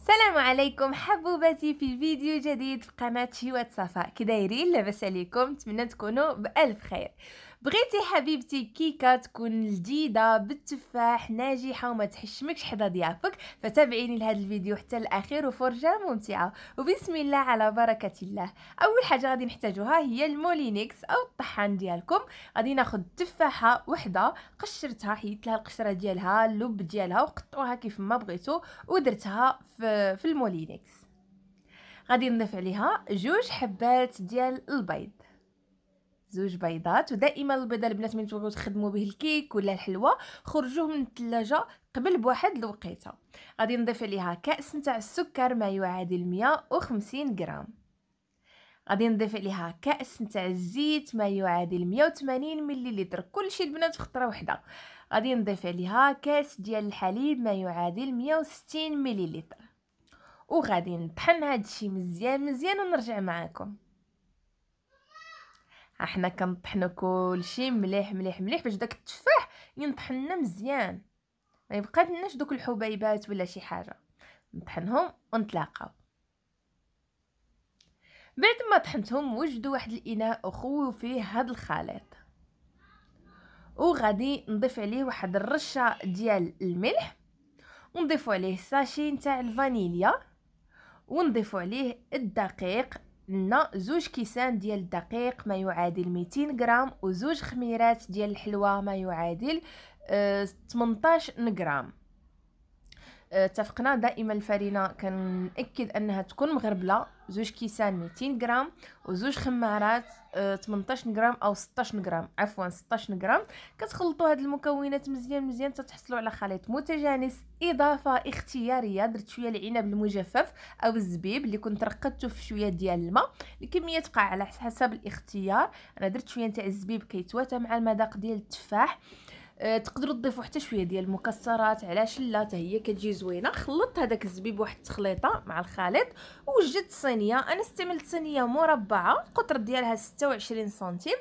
السلام عليكم حبوباتي في فيديو جديد في قناة شيوات صفاء كي دايرين لاباس عليكم نتمنى تكونوا بالف خير بغيتي حبيبتي كيكا تكون لذيذه بالتفاح ناجحه وما تحشمكش حدا ضيافك فتابعيني لهذا الفيديو حتى الاخير وفرجه ممتعه وبسم الله على بركه الله اول حاجه غادي نحتاجوها هي المولينكس او الطحان ديالكم غادي ناخذ تفاحه وحده قشرتها حيت لها القشره ديالها اللب ديالها وقطعوها كيف ما بغيتو ودرتها في, في المولينكس غادي نضيف عليها جوج حبات ديال البيض زوج بيضات ودائما البيضه البنات ملي تبغيو تخدموا به الكيك ولا الحلوى خرجوه من الثلاجه قبل بواحد الوقيته غادي نضيف عليها كاس نتاع السكر ما يعادل 150 غرام غادي نضيف عليها كاس نتاع الزيت ما يعادل 180 مليلتر كلشي البنات في خطره وحده غادي نضيف عليها كاس ديال الحليب ما يعادل 160 مليلتر وغادي نطحن هادشي مزيان مزيان ونرجع معاكم احنا كنطحنو كلشي مليح مليح مليح باش داك التفاح ينطح لنا مزيان ما يبقى لناش دوك الحبيبات ولا شي حاجه نطحنهم ونتلاقاو بعد ما طحنتهم وجدوا واحد الاناء وخويو فيه هاد الخليط وغادي نضيف عليه واحد الرشه ديال الملح ونضيف عليه ساشي نتاع الفانيليا ونضيف عليه الدقيق لنا زوج كيسان ديال الدقيق ما يعادل 200 غرام وزوج خميرات ديال الحلوى ما يعادل 18 آه، غرام آه، اتفقنا دائما الفرينه كنأكد انها تكون مغربله زوج كيسان ميتين غرام وزوج خمارات آه، تمنطاش غرام او 16 غرام عفوا 16 غرام كتخلطوا هاد المكونات مزيان مزيان تتحصلوا على خليط متجانس اضافه اختياريه درت شويه العنب المجفف او الزبيب اللي كنت رقدته في شويه ديال الماء الكميه تبقى على حسب الاختيار انا درت شويه تاع الزبيب كيتواتى مع المذاق ديال التفاح آه آه، تقدروا تضيفوا حتى شويه ديال المكسرات علاش لا حتى هي كتجي زوينه خلطت هذاك الزبيب بواحد التخليطه مع الخليط وجدت صينيه انا استعملت صينيه مربعه القطر ديالها 26 سنتيم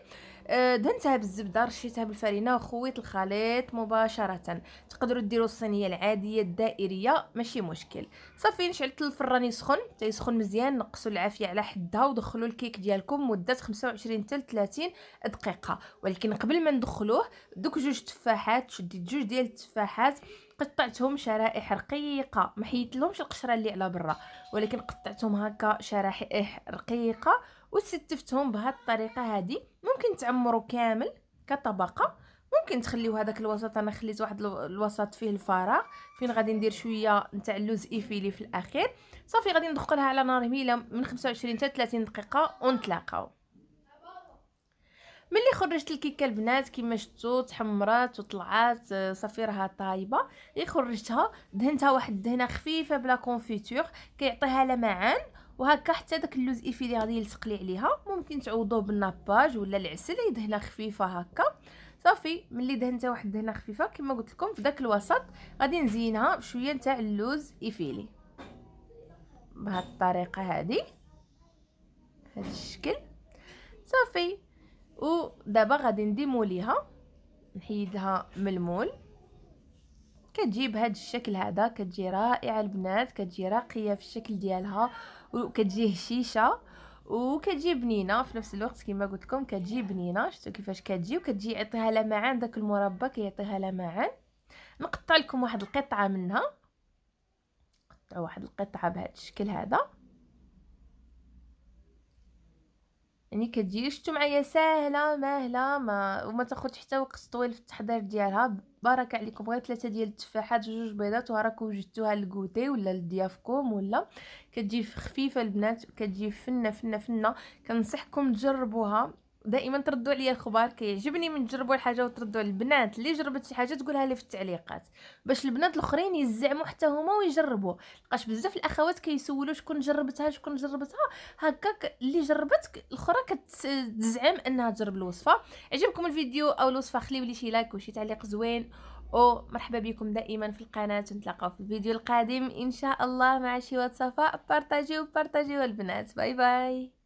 أه، دهنتها بالزبده رشيتها بالفرينه وخويت الخليط مباشره تقدروا ديروا الصينيه العاديه الدائريه ماشي مشكل صافي نشعلت الفران يسخن حتى يسخن مزيان نقصوا العافيه على حدها ودخلوا الكيك ديالكم مده 25 حتى 30 دقيقه ولكن قبل ما ندخلوه دوك جوج تفاحات شديت جوج ديال التفاحات قطعتهم شرائح رقيقه ما حيدت لهمش القشره اللي على برا ولكن قطعتهم هكا شرائح رقيقه وتستفتهم الطريقه هذه ممكن تعمروا كامل كطبقه ممكن تخليو هذاك الوسط انا خليت واحد الوسط فيه الفراغ فين غادي ندير شويه نتاع اللوز ايفيلي في الاخير صافي غادي ندخلها على نار مهيله من 25 حتى 30 دقيقه ونتلاقاو ملي خرجت الكيكه البنات كما شفتوا تحمرات وطلعات صافي راها طايبه اللي خرجتها دهنتها واحد الدهنه خفيفه بلا كونفيتور كيعطيها لمعان وهكا حتى داك اللوز اللي غادي يلصق لي عليها ممكن تعوضوه بالناباج ولا العسل دهنه خفيفه هكا صافي ملي دهنتها واحد الدهنه خفيفه كما قلت لكم في داك الوسط غادي نزينها بشويه نتاع اللوز ايفيلي بهاد الطريقه هادي هاد الشكل صافي ودابا غادي نديمو ليها نحيدها من المول كتجي بهذا الشكل هذا كتجي رائعه البنات كتجي راقيه في الشكل ديالها وكتجي هشيشه وكتجي بنينه في نفس الوقت كما قلت لكم كتجي بنينه شفتوا كيفاش كتجي وكتجي يعطيها لمعان داك المربى كيعطيها لمعان نقطع لكم واحد القطعه منها نقطع واحد القطعه بهذا الشكل هذا يعني كديري شفتو معايا ساهله ماهله ما وما تاخذ حتى وقت طويل في التحضير ديالها بارك عليكم غير ثلاثه ديال التفاحات وجوج بيضات وراكم وجدتوها للكوتي ولا لضيافكم ولا كتجي خفيفه البنات كتجي فنه فنه فنه كنصحكم تجربوها دائما تردوا عليا الخبار كيعجبني من تجربوا الحاجه وتردوا على البنات اللي جربت شي حاجه تقولها لي في التعليقات باش البنات الاخرين يزعموا حتى هما ويجربوا لقاش بزاف الاخوات كيسولوا شكون جربتها شكون جربتها هكاك اللي جربت الاخرى كتزعم انها تجرب الوصفه عجبكم الفيديو او الوصفه خليو لي شي لايك وشي تعليق زوين او مرحبا بكم دائما في القناه نتلاقاو في الفيديو القادم ان شاء الله مع شي وصفه بارطاجيو بارطاجيو البنات باي باي